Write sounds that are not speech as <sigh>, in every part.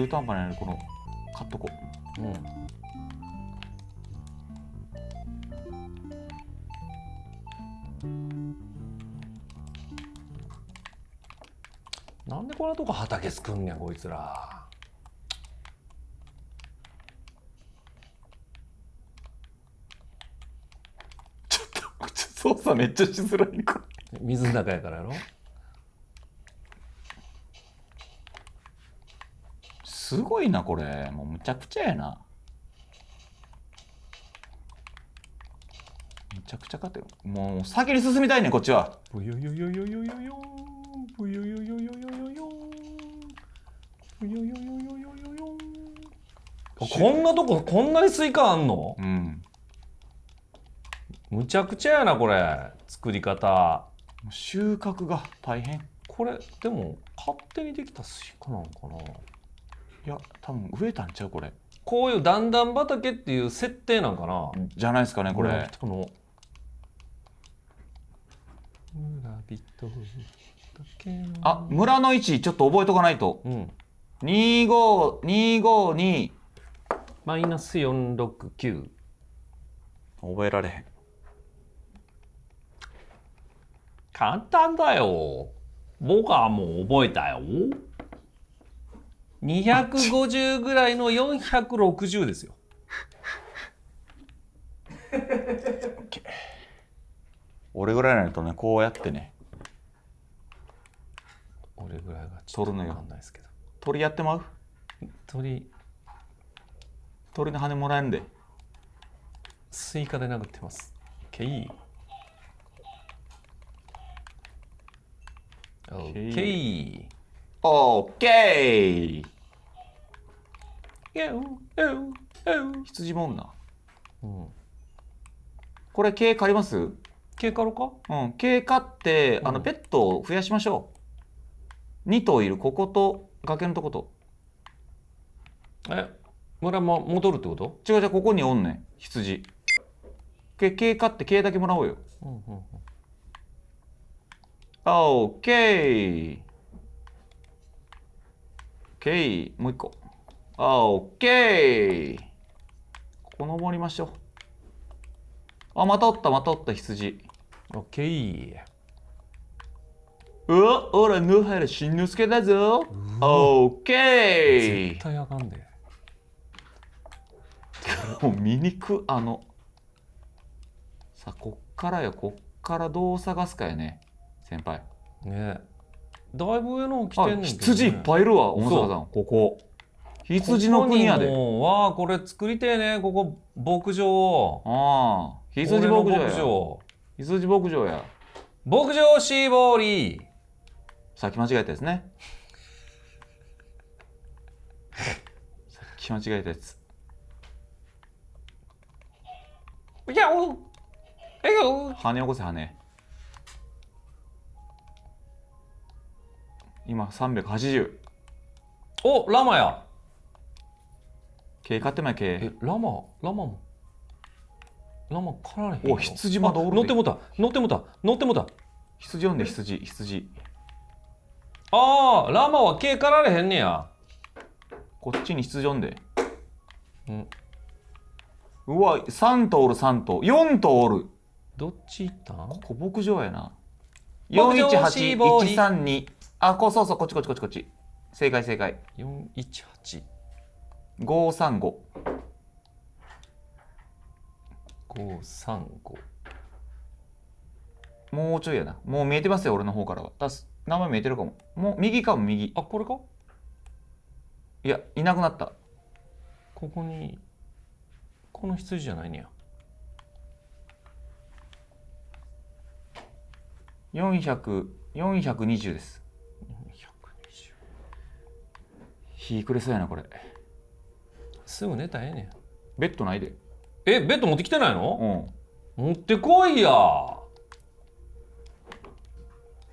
中途半端ないのこの買っとこう、ん、なんでこんなとこ畑作んねんこいつら。ちょっと操作めっちゃしづらい水の中やからやろすごいな、これ。もうむちゃくちゃやな。むちゃくちゃ勝てよ。もう先に進みたいね、こっちは。ブヨヨヨヨヨヨヨブヨヨヨヨヨヨヨブヨヨヨヨヨヨこんなとこ、こんなにスイカあんのうん。むちゃくちゃやな、これ。作り方。収穫が大変。これ、でも、勝手にできたスイカなんかないや多分植えたんちゃうこれこういう段々畑っていう設定なんかなじゃないですかねこれのあ村の位置ちょっと覚えとかないと、うん、25252マイナス469覚えられへん簡単だよ僕はもう覚えたよ250ぐらいの460ですよ。<laughs> 俺ぐらいになるとね、こうやってね。俺ぐらいがちっとわい鳥やってまう鳥。鳥の羽もらえんで。スイカで殴ってます。ケイ。ケイ。オ OK! 羊もんな。うん。これ、毛刈ります毛刈るかうん。毛刈って、あの、ペットを増やしましょう。2頭いる、ここと、崖のとこと。え、村も戻るってこと違う違う、ここにおんねん、羊。毛、刈って、毛だけもらおうよ。うんうんうん。OK! OK。もう一個。OK。ここ登りましょう。あ、またおった、またおった、羊。OK。うわ、おら、野原しんのすけだぞ。OK。絶対あかんで、<laughs> もう醜、あの。さあ、こっからよ、こっからどう探すかやね、先輩。ねえ。だいぶ上の方来てんねん、ね、羊いっぱいいるわ大阪さんここ羊の国やでわあこれ作りてえねここ牧場ああ羊牧場や羊牧場や牧場シーボーリーさっき間違えたですねさっき間違えたやついやおえ羽起こせ羽今380おラマや毛買ってまいけえラマラマもラマかられへんお羊まだおる乗ってもた乗ってもた乗ってもた羊読んで羊羊ああラマは毛狩られへんねやこっちに羊読んでうんうわ3頭おる3頭4頭おるどっち行ったんここ牧場やな4 1 8 1 3 2あ、こうそうそう、こっちこっちこっちこっち。正解正解。418。535。535。もうちょいやな。もう見えてますよ、俺の方からは。す名前見えてるかも。もう右かも右。あ、これかいや、いなくなった。ここに、この羊じゃないねや。400、420です。日暮れそうやなこれすぐ寝たらええねんベッドないでえベッド持ってきてないの、うん、持ってこいや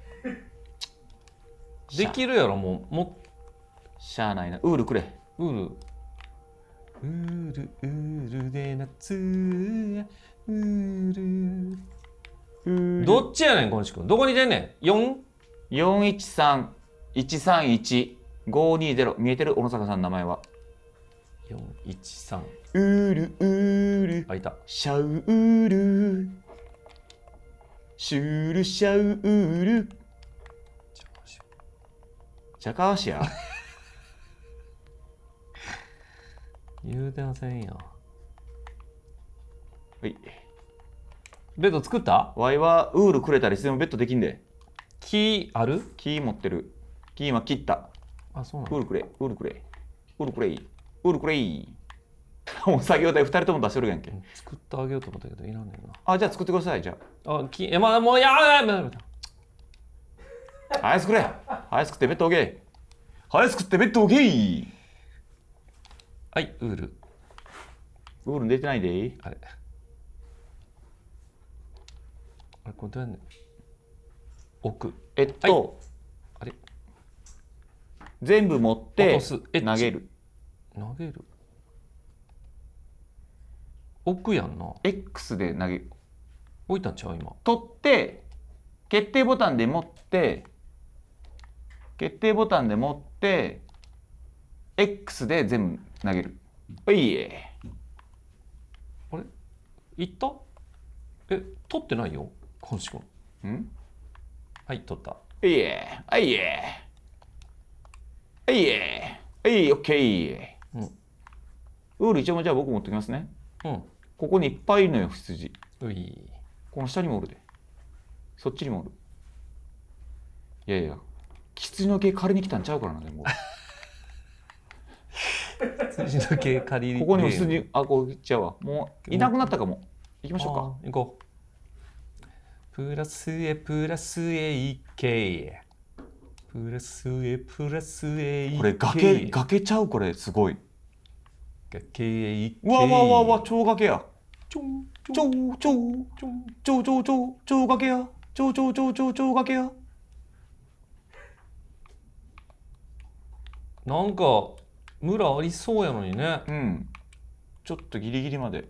<laughs> できるやろもうもしゃあないなウールくれウールウールウールで夏ウールどっちやねん小西君どこに出んねん 4?413 131 520見えてる小野坂さん名前は413うーるうーるあいたシャウールシュールシャウールジャカーシア言うてませんよはいベッド作ったワイはウールくれたりいつでもベッドできんで木ある木持ってる木今切ったあ、そうなんウールくれ、ウールくれ、ウールくれ、ウールくれ。<laughs> もう作業台2人とも出しとるやんけ。作ってあげようと思ったけど、いらんねんな。あ、じゃあ作ってください、じゃあ。あ、きえ、まあ、もうやばいやばいやばい。早作れ早くってベッドおけ早作ってベッドおーはい、ウール。ウール出てないであれ。あれ、これどうやんねん。置く。えっと、はい全部持って投げる投げる置くやんな X で投げ置いたんちゃう今取って決定ボタンで持って決定ボタンで持って X で全部投げるおいえあれいったえ取ってないよ今週んはい取ったいえあいえはい、えー、はい、オッケー。うん。ウール一応じゃあ僕持ってきますね。うん。ここにいっぱいいるのよ、羊。うい。この下にもおるで。そっちにもおる。いやいや、羊の毛借りに来たんちゃうからな、でも。羊 <laughs> の毛借りにここに羊、あ、こう行っちゃうわ。もう、いなくなったかも。行きましょうか。行こう。プラスへプラスへいけ。プラスへプラスへこれ崖崖ちゃうこれすごい崖へ行うわわわわ超崖や超超超超超超崖や超超超超ち崖やなんか村ありそうやのにねうんちょっとギリギリまで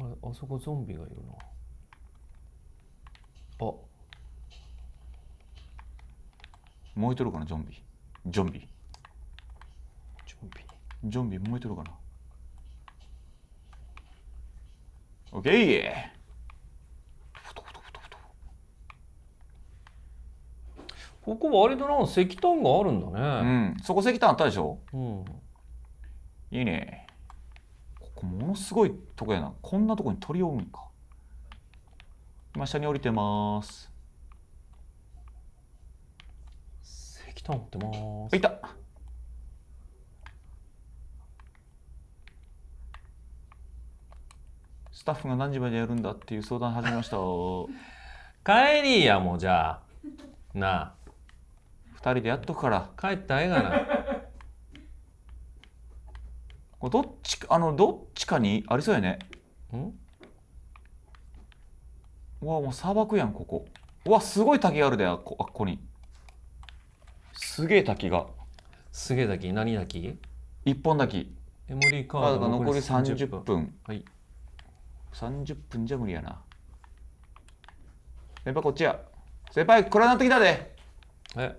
あれあそこゾンビがいるなあ燃えとるかなゾンビゾンビゾンビゾンビ燃えとるかなオッケーここ割とな石炭があるんだねうんそこ石炭あったでしょ、うん、いいねものすごいとこやなこんなとこに鳥おるんか今下に降りてます石炭持ってますいたスタッフが何時までやるんだっていう相談始めました帰りやもうじゃあなあ2人でやっとくから帰ったらええがなどっちあのどっちかにありそうやねんうわもう砂漠やんここうわすごい滝があるであこあここにすげえ滝がすげえ滝何滝一本滝エモリーカードが残り30分はい30分じゃ無理やな先輩こっちや先輩暗なってきたでえ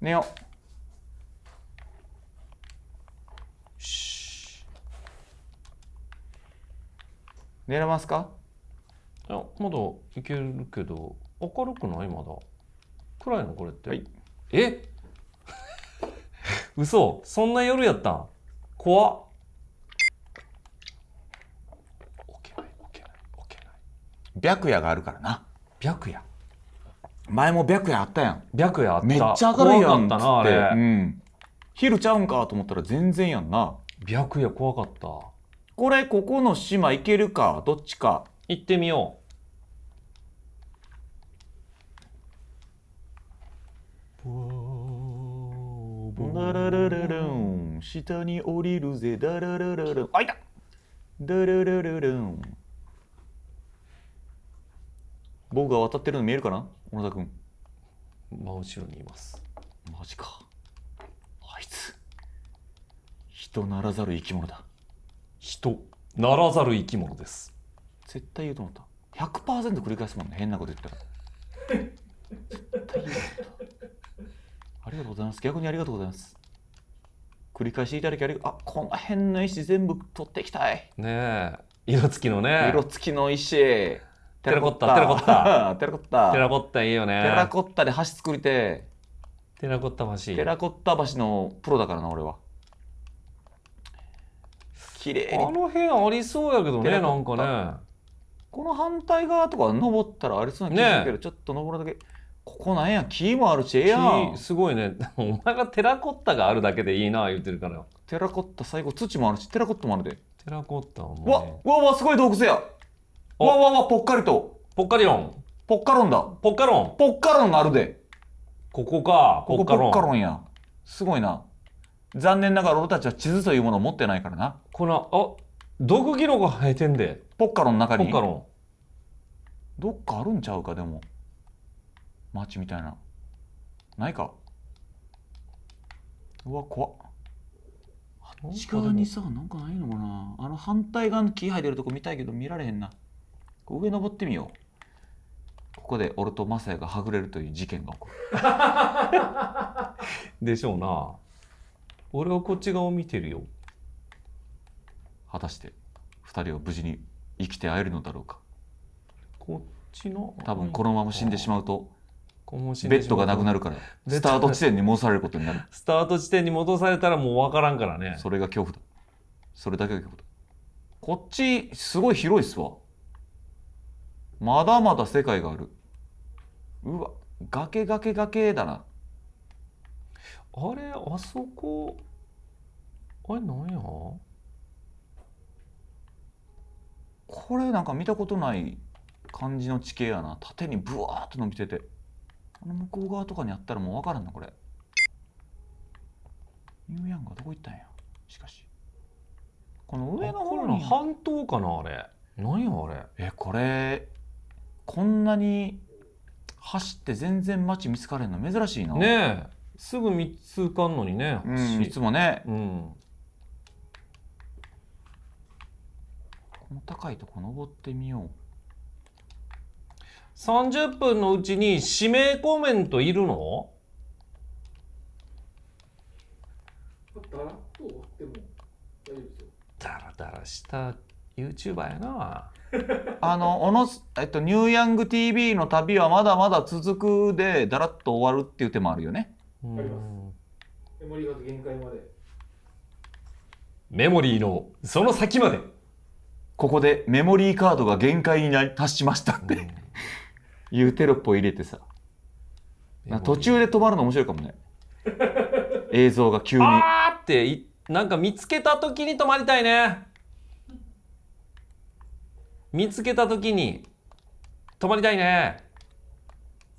寝よう寝れますかいやまだいけるけど明るくないまだ暗いのこれって、はいえ <laughs> 嘘そんな夜やったん怖っ起きない起きない起きない白夜があるからな白夜前も白夜あったやん白夜あっためっちゃ明るいやんっってったなあれ、うん、昼ちゃうんかと思ったら全然やんな白夜怖かったこれここの島行けるかどっちか行ってみようダラララルン下に降りるぜダラララルンあいたダラララルン僕が渡ってるの見えるかな小野田君真後ろにいますマジかあいつ人ならざる生き物だ人ならざる生き物です絶対言うと思った100%繰り返すもんね変なこと言ったら絶対言うと思ったありがとうございます逆にありがとうございます繰り返していただきありあこの辺の石全部取っていきたいねえ色付きのね色付きの石テラコッタテラコッタテラコッタテラコッタいいよねテラコッタで橋作りてテラコッタ橋テラコッタ橋のプロだからな俺は綺麗にあの辺ありそうやけどねなんかねこの反対側とか登ったらありそうな気がするけど、ね、ちょっと登るだけここなんや木もあるしええやんすごいね <laughs> お前がテラコッタがあるだけでいいな言ってるからテラコッタ最後土もあるしテラコッタもあるでテラコッタわわわすごい洞窟やわわわぽっかりとぽっかりロンぽっかロンだぽっかロンぽっかロンがあるでここかぽっかロンやすごいな残念ながら俺たちは地図というものを持ってないからなこのあ毒キノコ生えてんでポッカロンの中にポッカロンどっかあるんちゃうかでも町みたいなないかうわ怖っあっち側にさなんかないのかなあの反対側の木生えてるとこ見たいけど見られへんな上登ってみようここで俺とマサヤがはぐれるという事件が起こる <laughs> でしょうな俺はこっち側を見てるよ果たして2人は無事に生きて会えるのだろうかこっちの多分このまま死んでしまうとベッドがなくなるからスタート地点に戻されることになるスタート地点に戻されたらもう分からんからねそれが恐怖だそれだけが恐怖だこっちすごい広いっすわまだまだ世界があるうわ崖崖崖だなあれあそこあれなんやこれなんか見たことない感じの地形やな縦にブワーっと伸びててあの向こう側とかにあったらもう分からんなこれニューヤンがどこ行ったんやしかしこの上の方の半島かなあれ何やあれえこれこんなに走って全然街見つかれんの珍しいなねえすぐ3つ浮かんのにね、うん、いつもね、うん、この高いとこ登ってみよう30分のうちに指名コメントいるのだらだらした YouTuber やな <laughs> あのおの、えっと、ニューヤング TV の旅はまだまだ続くでだらっと終わるっていう手もあるよねあります。メモリーが限界まで。メモリーのその先まで。ここでメモリーカードが限界になり達しましたって、うん、いうテロップを入れてさ。途中で止まるの面白いかもね。映像が急に。あーってい、なんか見つけた時に止まりたいね。見つけた時に止まりたいね。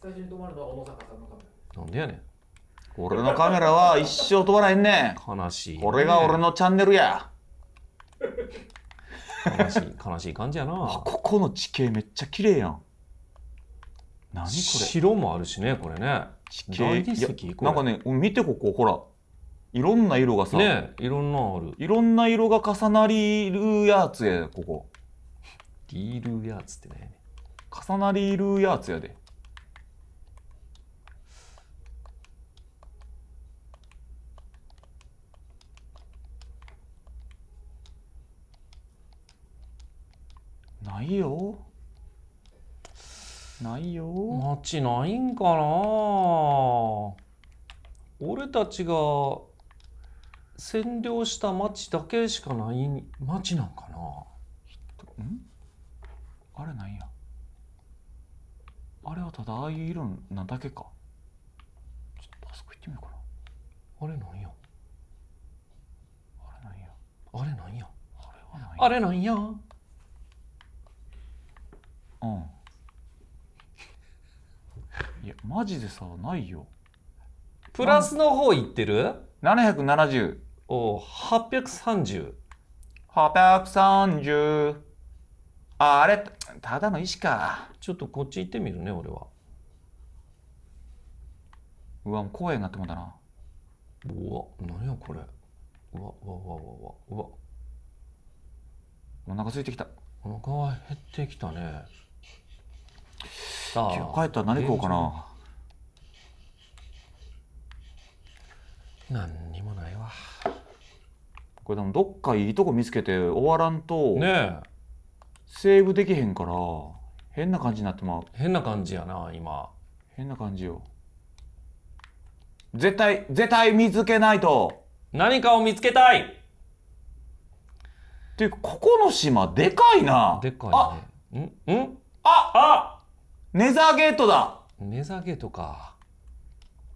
最初に止まるのは小野坂さんのカメラ。なんでやねん。俺のカメラは一生飛ばないね悲しい、ね、これが俺のチャンネルや悲しい悲しい感じやなあここの地形めっちゃ綺麗やん何これ城もあるしねこれね地形なんかね見てここほらいろんな色がさねいろんなあるいろんな色が重なりるやつやここリールやつってね重なりるやつやでないよないよ街ないんかな俺たちが占領した街だけしかない街なんかなんあれなんやあれはただああいう色なだけかちょっとあそこ行ってみようかなあれなんやあれなんやあれなんやあれはなんやあれなんやうんいやマジでさないよプラスの方いってる770お830 830ああれただの石かちょっとこっち行ってみるね俺はうわもう怖いなってもんだなうわ何やこれうわうわうわうわうわお腹空いてきたお腹は減ってきたねさあ帰ったら何食おうかな何にもないわこれでもどっかいいとこ見つけて終わらんとねえセーブできへんから変な感じになってまう変な感じやな今変な感じよ絶対絶対見つけないと何かを見つけたいっていうかここの島でかいなでかいねあんんああネザーゲートだネザーゲートか。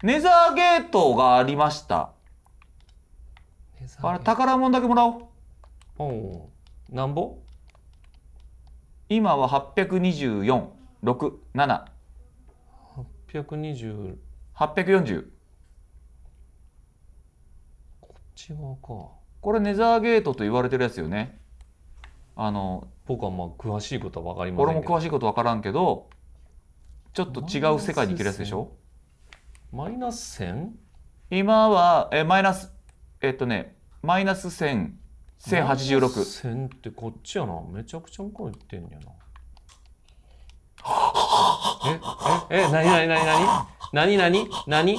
ネザーゲートがありました。あれ、宝物だけもらおう。おお。なんぼ今は824、6、7。820。840。こっち側か。これネザーゲートと言われてるやつよね。あの僕はまあ詳しいことは分かりませんけど俺も詳しいこと分からんけどちょっと違う世界に行けるやつでしょマイナス 1000? 今は、え、マイナス、えっとね、マイナス1000、1086。1000ってこっちやな。めちゃくちゃ向こう行ってんやな。え、え、え、なになになになになになに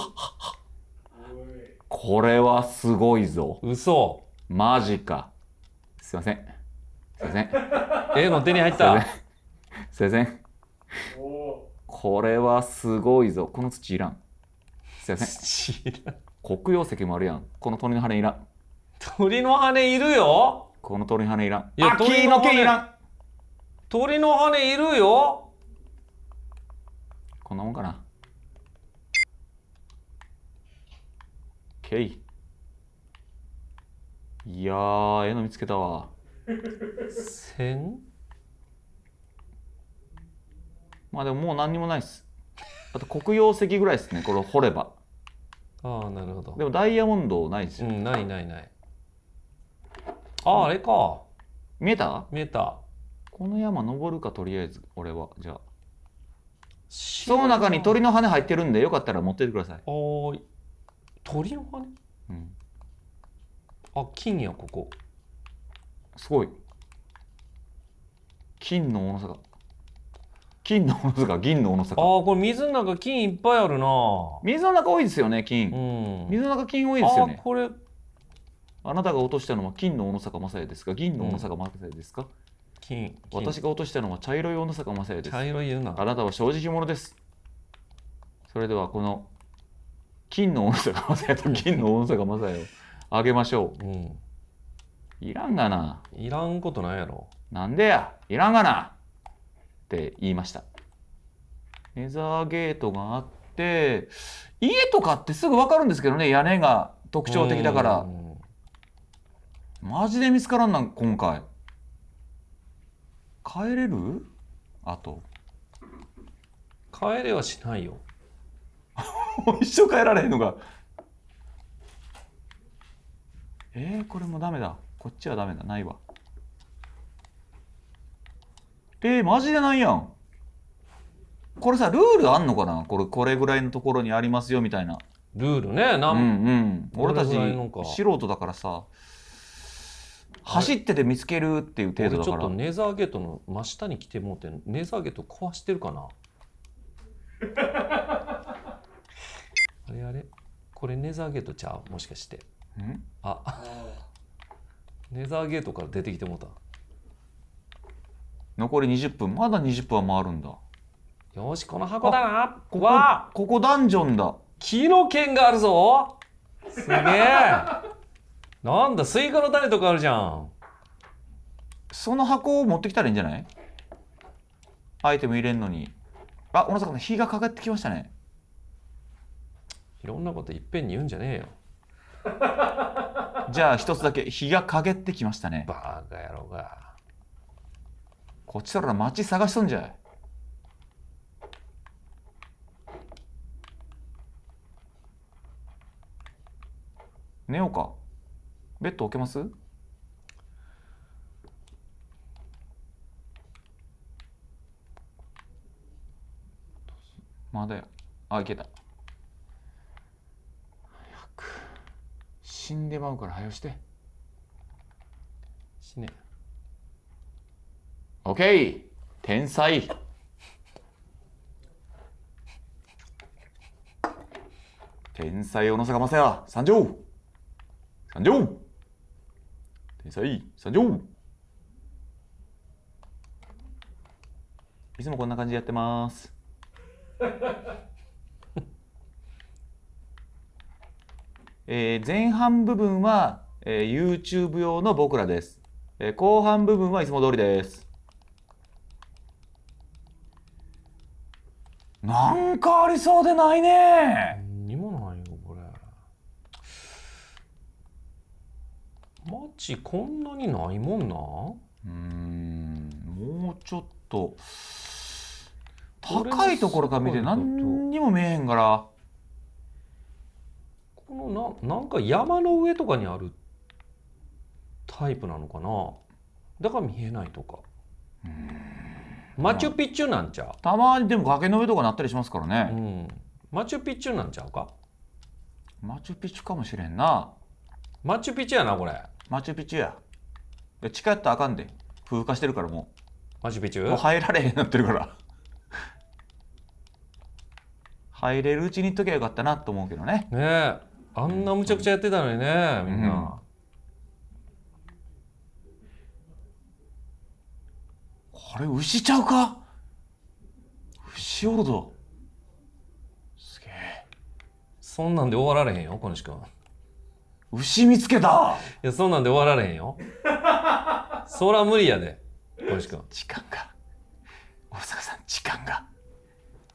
これはすごいぞ。嘘。マジか。すいません。すいません。<laughs> えの手に入った。すいません。すいません。これはすごいぞこの土いらんすいません土いらん黒曜石もあるやんこの鳥の羽いらん鳥の羽いるよこの鳥の羽いらんいや鳥の毛いらん鳥の羽いるよこんなもんかなケいいやええの見つけたわ。せんまあでももう何にもないっす。あと黒曜石ぐらいですね、これ掘れば。ああ、なるほど。でもダイヤモンドないですよ。うん、ないないない。ああ、あれか。見えた見えた。この山登るか、とりあえず、俺は。じゃあ。その中に鳥の羽入ってるんで、よかったら持ってってください。おい。鳥の羽うん。あ、金や、ここ。すごい。金の重さが。金のお坂銀のお坂ああこれ水の中金いっぱいあるな水の中多いですよね金、うん、水の中金多いですよねあこれあなたが落としたのは金の小野坂正也ですか銀の小野坂正也ですか、うん、金私が落としたのは茶色い小野坂正也です茶色い言うなあなたは正直者ですそれではこの金の小野坂正也と銀の小野坂正也をあげましょう、うん、いらんがないらんことないやろなんでやいらんがなって言いました。ネザーゲートがあって、家とかってすぐ分かるんですけどね、屋根が特徴的だから。マジで見つからんなん、今回。帰れるあと。帰れはしないよ。<laughs> 一生帰られへんのか。えー、これもダメだ。こっちはダメだ。ないわ。えー、マジでないやん。これさ、ルールあんのかなこれ、これぐらいのところにありますよ、みたいな。ルールね、なんうんうん。俺たち、素人だからさ、走ってて見つけるっていう程度だから。ちょっとネザーゲートの真下に来てもうて、ネザーゲート壊してるかな <laughs> あれあれこれネザーゲートちゃうもしかして。んあ、ネザーゲートから出てきてもうた。残り20分まだ20分は回るんだよしこの箱だなここわここダンジョンだ木の剣があるぞすげえ <laughs> なんだスイカの種とかあるじゃんその箱を持ってきたらいいんじゃないアイテム入れんのにあ小野坂さん日がかかってきましたねいろんなこといっぺんに言うんじゃねえよ <laughs> じゃあ一つだけ日が陰ってきましたねバカ野郎が。こっちから街探しとんじゃい。寝ようか。ベッド置けますまだや。あ、いけた。早く。死んでまうから、早して。死ね。OK! 天才天才小野坂正也参上参上天才参上いつもこんな感じでやってます <laughs> え前半部分は、えー、YouTube 用の僕らです、えー、後半部分はいつも通りですなんかありそうでないね何もないよこれ街こんなにないもんなうんもうちょっと高いところから見て何にも見えへんからこのななんか山の上とかにあるタイプなのかなだから見えないとかうんマチュピチュなんちゃうたまにでも崖の上とかなったりしますからね、うん、マチュピチュなんちゃうかマチュピチュかもしれんなマチュピチュやなこれマチュピチュやいや近寄ったらあかんで風化してるからもうマチュピチュもう入られへんなってるから入れるうちに行っときゃよかったなと思うけどねねえあんなむちゃくちゃやってたのにね、みんな、あれ、牛ちゃうか牛おるぞ。すげえ。そんなんで終わられへんよ、小西ん。牛見つけたいや、そんなんで終わられへんよ。そら無理やで、小西ん。時間が。大阪さん、時間が。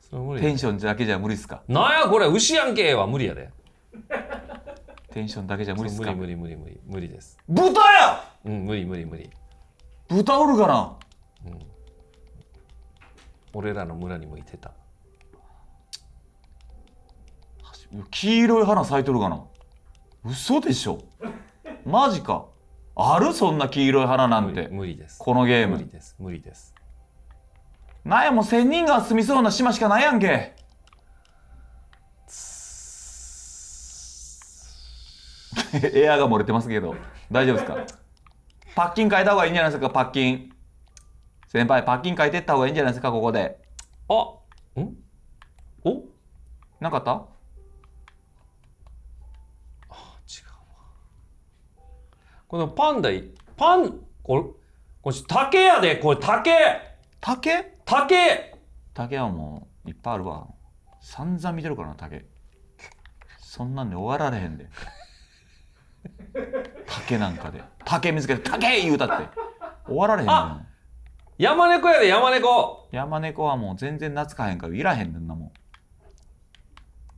そ無理テンションだけじゃ無理っすかなんやこれ、牛やんけは無理やで。テンションだけじゃ無理っすか無理無理無理無理。無理です。豚やうん、無理無理無理。豚おるかなうん、俺らの村にもいてた黄色い花咲いとるかな嘘でしょマジかあるそんな黄色い花なんて無理ですこのゲーム無理です無理ですなんやもう1000人が住みそうな島しかないやんけ <laughs> エアが漏れてますけど大丈夫ですかパッキン変えた方がいいんじゃないですかパッキン先輩、パッキン書いてった方がいいんじゃないですか、ここで。あんおなかったあ、違うわ。このパンダい、パン、これ、これ竹やで、これ竹竹竹竹はもういっぱいあるわ。散々見てるからな、竹。そんなんで終わられへんで。竹なんかで。竹見つけて、竹言うたって。終わられへんねん。山猫やで、山猫。山猫はもう全然懐かへんからいらへんねんな、もう。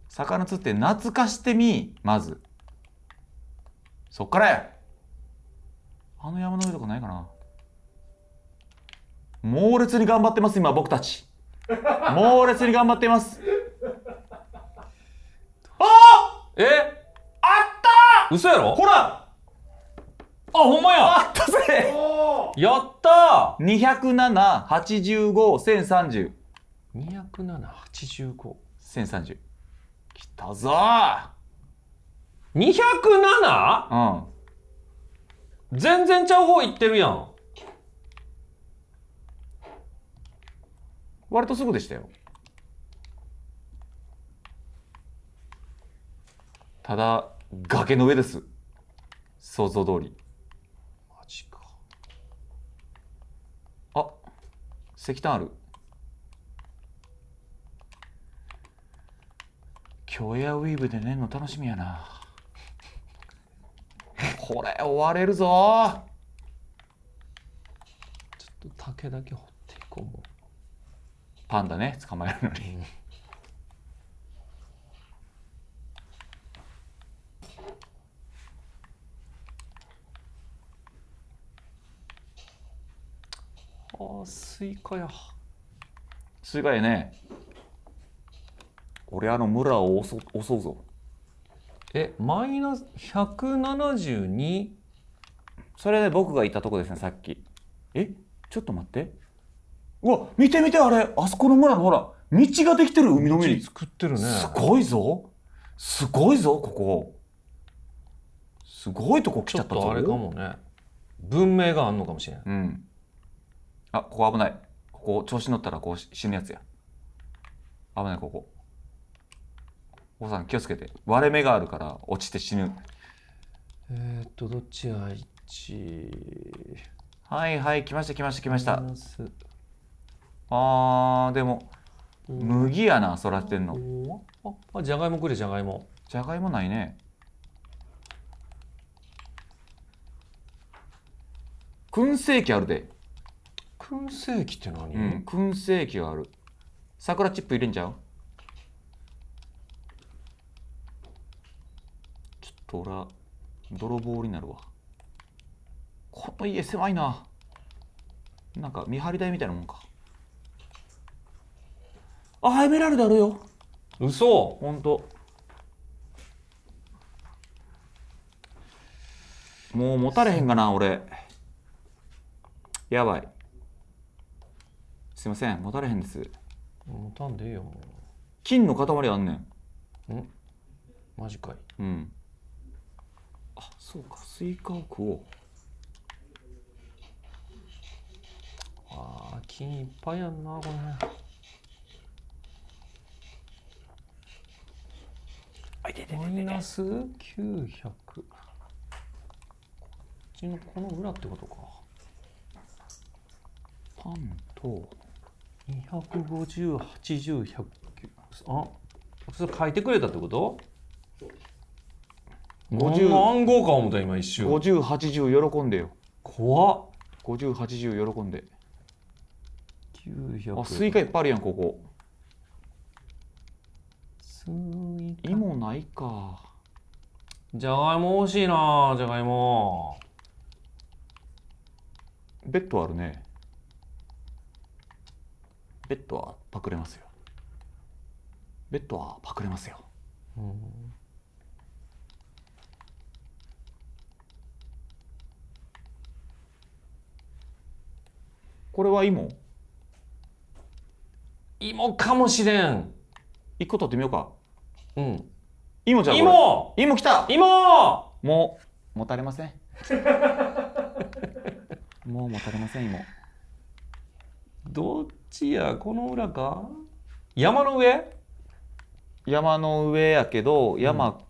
魚釣って懐かしてみ、まず。そっからや。あの山の上とかないかな。猛烈に頑張ってます、今、僕たち。猛烈に頑張ってます。<laughs> あえあった嘘やろほらあ、ほんまやあったぜやったー !207,85,1030。207,85,1030。きたぞー 207? うん。全然ちゃう方いってるやん。割とすぐでしたよ。ただ、崖の上です。想像通り。石炭ある今日エアウィーブで寝んの楽しみやな <laughs> これ終われるぞちょっと竹だけ掘っていこうパンダね捕まえるのにスイカやスイカやね俺あの村を襲うぞえマイナス172それで僕がいたとこですねさっきえちょっと待ってうわ見て見てあれあそこの村のほら道ができてる海の上に作ってるねすごいぞすごいぞここすごいとこ来ちゃったぞちょっとあれかもね文明があんのかもしれない、うん、あ、ここ危ない。ここ調子乗ったらこう死ぬやつや。危ない、ここ。お子さん気をつけて。割れ目があるから落ちて死ぬ。えー、っと、どっちが ?1。はいはい、来ました来ました来ました。あー、でも、麦やな、育てんの。あ、じゃがいもくれ、じゃがいも。じゃがいもないね。燻製機あるで。燻製機って何、うん、燻製機がある桜チップ入れんちゃうちょっと俺は泥棒になるわこの家狭いななんか見張り台みたいなもんかあエメラルドあるよ嘘ほんともう持たれへんかな俺やばいすいません持たれへんです持たんでえよも金の塊あんねんんマジかいうんあそうかスイカを食おうあ金いっぱいやんなこれマイナス900こっちのこの裏ってことかパンと250、80、100、あそれ書いてくれたってこと50番号か思った今一瞬5080喜んでよ怖っ5080喜んで900あスイカいっぱいあるやんここスイカ芋ないかじゃがいも欲しいなじゃがいもベッドあるねベッドはパクれますよベッドはパクれますよ、うん、これは芋芋かもしれん一個取ってみようかうん芋じゃん芋芋きた芋もう持たれません <laughs> もう持たれません芋どっちやこの裏か山の上山の上やけど山、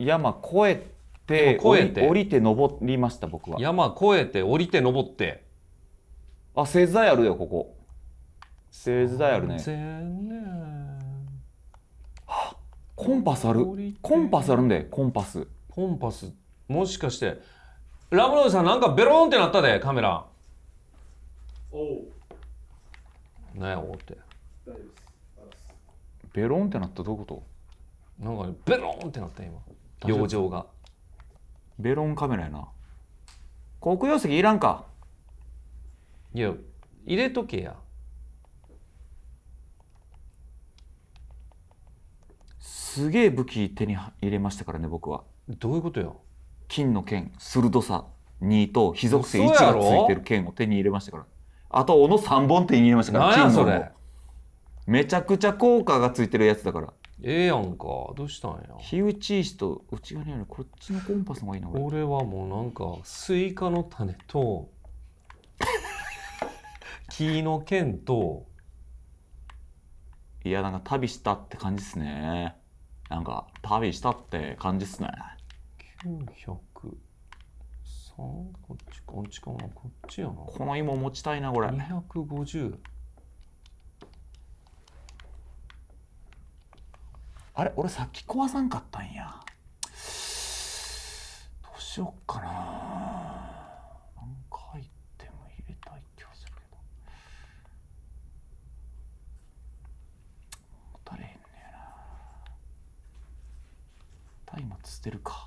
うん、山越えて越えて降りて登りました僕は山越えて降りて登ってあ星座やるよここ星座やるね全然ねコンパスあるコンパスあるんでコンパスコンパスもしかしてラブロイさんなんかベロンってなったでカメラおう何や思ってベロンってなったどういうこなんかねベロンってなった今洋上がベロンカメラやな黒曜石いらんかいや入れとけやすげえ武器手に入れましたからね僕はどういうことや金の剣鋭さ2と非属性1がついてる剣を手に入れましたからあと斧3本手に入れましたから金めちゃくちゃ効果がついてるやつだからええやんかどうしたんや火打ち石と内側にあるこっちのコンパスの方がいいな俺はもうなんかスイカの種と <laughs> 木の剣といやなんか旅したって感じっすねなんか旅したって感じっすね900こっちこっちかもこっちやなこの芋持ちたいなこれ250あれ俺さっき壊さんかったんやどうしよっかななんかアイテム入れたい気はするけど持たれへんねやな松明捨てるか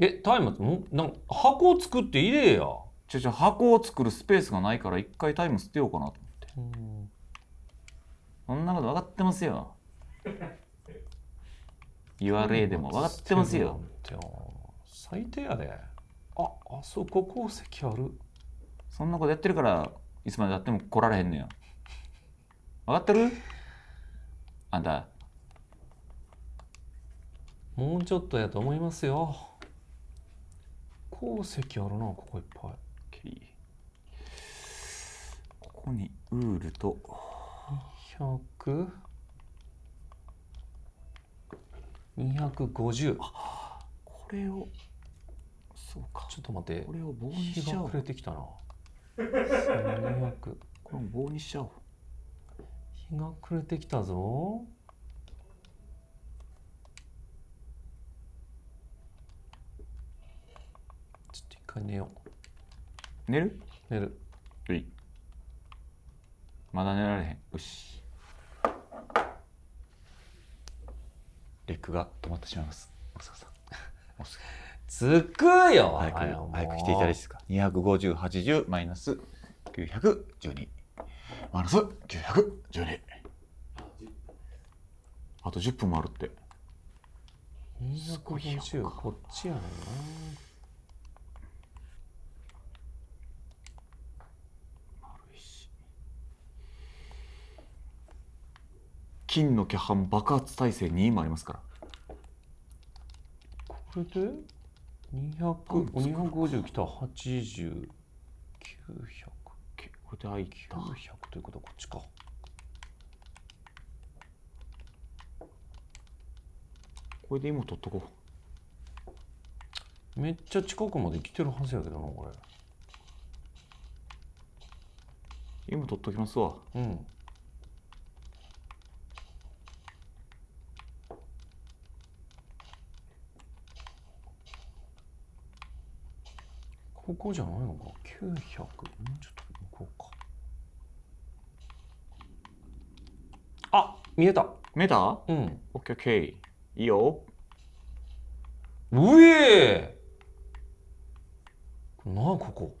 え、松明、なん箱を作って入れや。ちょちょ、箱を作るスペースがないから一回タイム捨てようかなと思って。んそんなこと分かってますよ。<laughs> 言われでも分かってますよ。最低やで。あ、あそこ鉱石ある。そんなことやってるから、いつまでやっても来られへんのや。分かってるあんた。もうちょっとやと思いますよ。鉱石あるなここいっぱいここにウールと100 250これをそうかちょっと待ってこれを棒にしちゃおうれてきたな2 0 0これも棒にしちゃおう日が暮れてきたぞ回寝よう寝る寝るういまだ寝られへんよしレックが止まってしまいますおささん <laughs> つくよ早く早く来ていただいですか25080マイナス912マイナス912あと10分もあるって250こっちやねんな金の巨犯爆発耐性2もありますからこれで2 5 0きた80900これで IQ900 ということはこっちかこれで今取っとこうめっちゃ近くまで来てるはずやけどなこれ今取っときますわうんここじゃないのか900ちょっと向こうかあ見えた見えたうんオッケーオッケー。いいようえなあここ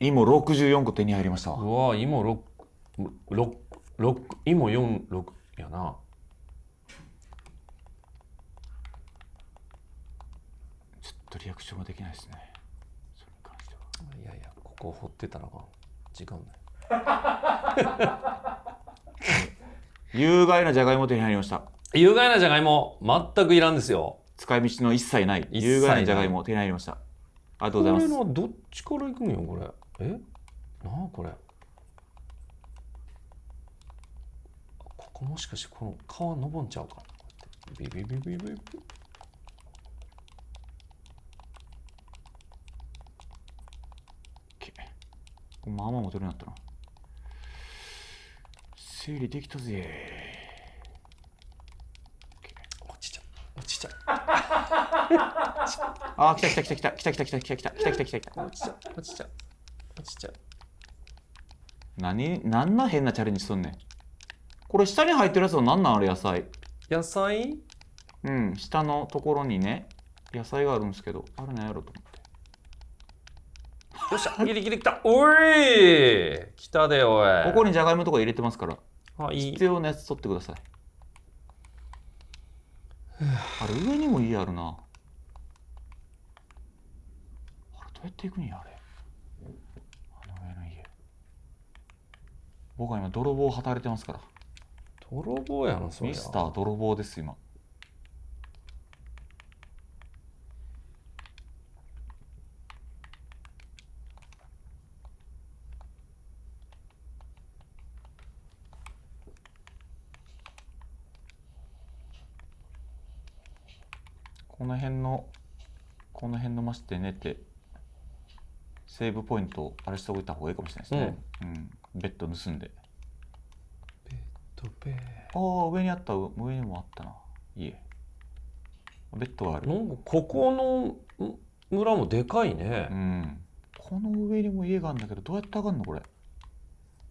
芋64個手に入りましたうわ芋6 6 6芋46やなとリアクションができないですねそれに関してはいやいやここ掘ってたら時間ない <laughs> 有害なじゃがいも手に入りました有害なじゃがいも全くいらんですよ使い道の一切ない有害なじゃがいも手に入りましたありがとうございますこれどっちからいくんよこれえなあこれここもしかしてこの皮のぼんちゃうかなビビビビビビまあまあ持てるようになったな。整理できたぜ。落ちちゃう。落ちちゃう。<laughs> あー、来た来た来た来た来た来た来た来た来た来た来た来た来た。落ちちゃう。落ちちゃ落ちちゃ何何な変なチャレンジすんねん。これ下に入ってるやつは何なんあれ野菜。野菜うん、下のところにね、野菜があるんですけど、あるなんやろと思って。よっしゃギリギリきたおい来たでおいここにじゃがいもとか入れてますからあいい必要なやつ取ってください <sighs> あれ上にも家あるなあれどうやって行くんやあれあの上の家僕は今泥棒働いてますから泥棒やなそれミスター泥棒です今この辺のこの辺のマスで寝てセーブポイントをあれしておいた方がいいかもしれないですね、うん、うん、ベッド盗んでベッドベああ上にあった上にもあったな家ベッドがあるなんかここの村もでかいねうんこの上にも家があるんだけどどうやって上がるのこれ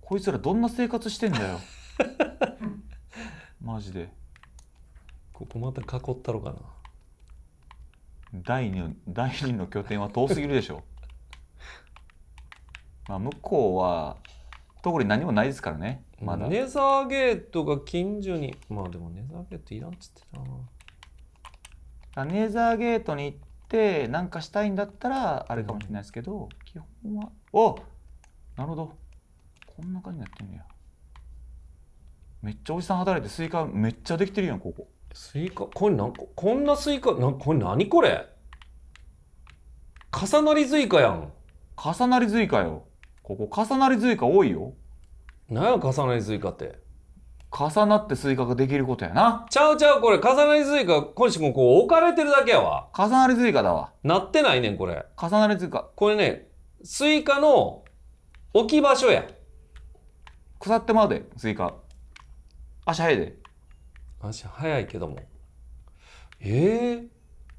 こいつらどんな生活してんだよ <laughs> マジでここまた囲ったろかな第 2, 第二の拠点は遠すぎるでしょ <laughs> まあ向こうは特に何もないですからねまだネザーゲートが近所にまあでもネザーゲートいらんっつってたなネザーゲートに行って何かしたいんだったらあれかもしれないですけど、うん、基本はおなるほどこんな感じになってんねやめっちゃおじさん働いてスイカめっちゃできてるやんここスイカ、これなんか、こんなスイカ、なこれ何これ重なりスイカやん。重なりスイカよ。ここ重なりスイカ多いよ。なや重なりスイカって。重なってスイカができることやな。ちゃうちゃう、これ重なりスイカ、今週もこう置かれてるだけやわ。重なりスイカだわ。なってないねん、これ。重なりスイカ。これね、スイカの置き場所や。腐ってまうで、スイカ。足早いで。足早いけども。ええー、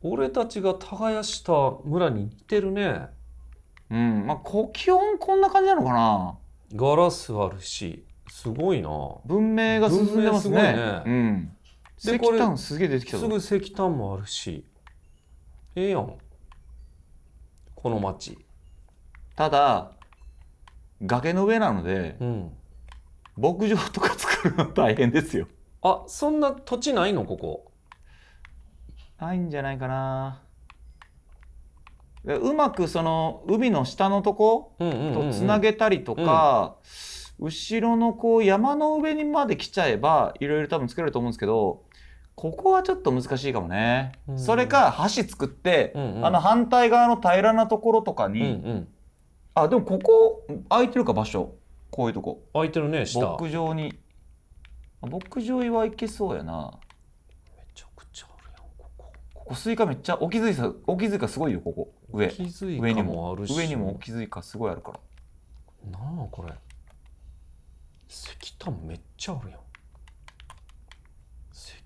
俺たちが耕した村に行ってるね。うん、まあ、呼吸音こんな感じなのかなガラスあるし、すごいな。文明が進んでますね。すねうん。石炭すげえ出てきたすぐ石炭もあるし。ええー、やん。この町。ただ、崖の上なので、うん、牧場とか作るの大変ですよ。あ、そんな土地ないのここ。ないんじゃないかな。うまくその海の下のとことつなげたりとか、後ろのこう山の上にまで来ちゃえばいろいろ多分作れると思うんですけどここはちょっと難しいかもね、うんそれか橋作って、うんうん、あの反対側の平らなところとかに、うんうん、あでもここ空いてるか場所こういうとこ空いてるね下牧場に牧場岩行けそうやなめちゃくちゃあるやんここここスイカめっちゃお気ズいさ、お気ズイカすごいよここ上上にもあるし上にもお気ズイカすごいあるからなあこれ石炭めっちゃあるやん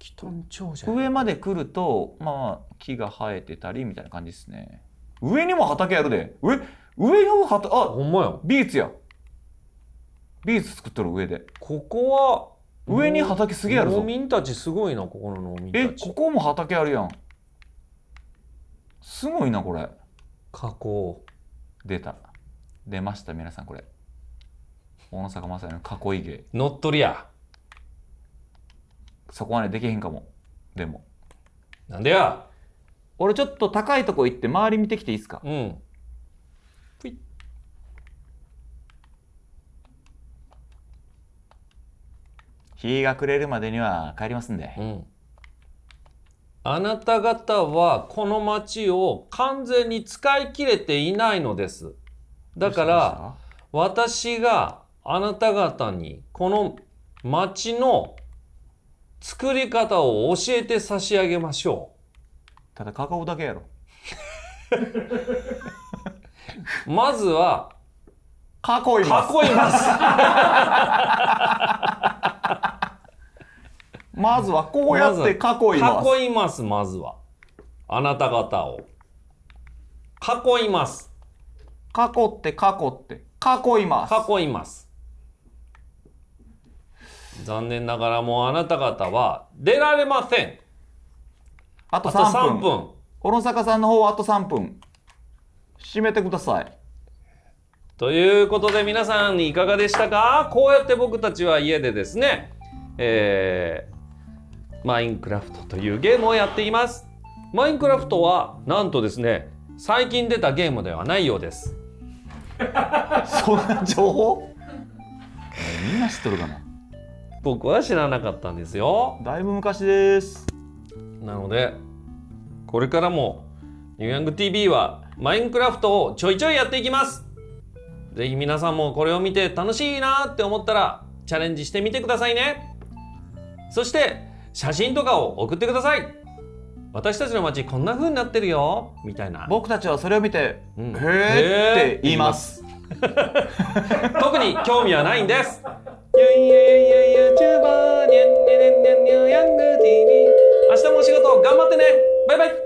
石炭長者上まで来るとまあ木が生えてたりみたいな感じですね上にも畑あるで上上の畑あほんまやビーツやビーツ作っとる上でここは上に畑すげえあるぞ農民たちすごいなここの農民たちえここも畑あるやんすごいなこれ加工出た出ました皆さんこれ大野坂正也の囲い芸乗っ取りやそこはねできへんかもでもなんでや俺ちょっと高いとこ行って周り見てきていいっすかうん日が暮れるまでには帰りますんで、うん、あなた方はこの町を完全に使い切れていないのですだから私があなた方にこの町の作り方を教えて差し上げましょうただカカオだけやろまずは囲います囲いますまずはこうやって囲います。囲います、まずは。あなた方を。囲います。囲って囲って、囲います。囲います。残念ながらもうあなた方は出られません。あと3分。分小野坂さんの方はあと3分。閉めてください。ということで皆さんいかがでしたかこうやって僕たちは家でですね、えマインクラフトというゲームをやっています。マインクラフトはなんとですね、最近出たゲームではないようです。<laughs> そんな情報みんな知っとるかな僕は知らなかったんですよ。だいぶ昔です。なので、これからもニューヤング TV はマインクラフトをちょいちょいやっていきます。ぜひ皆さんもこれを見て楽しいなって思ったらチャレンジしてみてくださいね。そして写真とかを送ってください私たちの街こんな風になってるよみたいな僕たちはそれを見て、うん、へえって言います <laughs> 特に興味はないんです明日もお仕事頑張ってねバイバイ